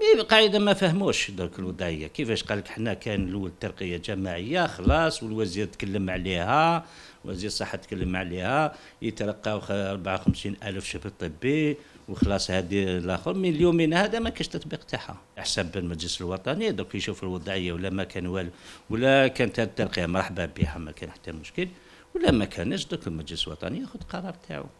مي إيه، قاعدة ما فهموش درك الوضعية كيفاش قال لك حنا كان الأول ترقية جماعية خلاص والوزير تكلم عليها وزير الصحة تكلم عليها يتلقاو 54 ألف شبه طبي وخلاص هذه الاخر من اليومين هذا ما كاش تطبيق تاعها حسب المجلس الوطني دوك يشوف الوضعيه ولا ما كان والو ولا كانت الترقيه مرحبا بها ما كان حتى مشكل ولا ما كانش دوك المجلس الوطني ياخذ قرار تاعو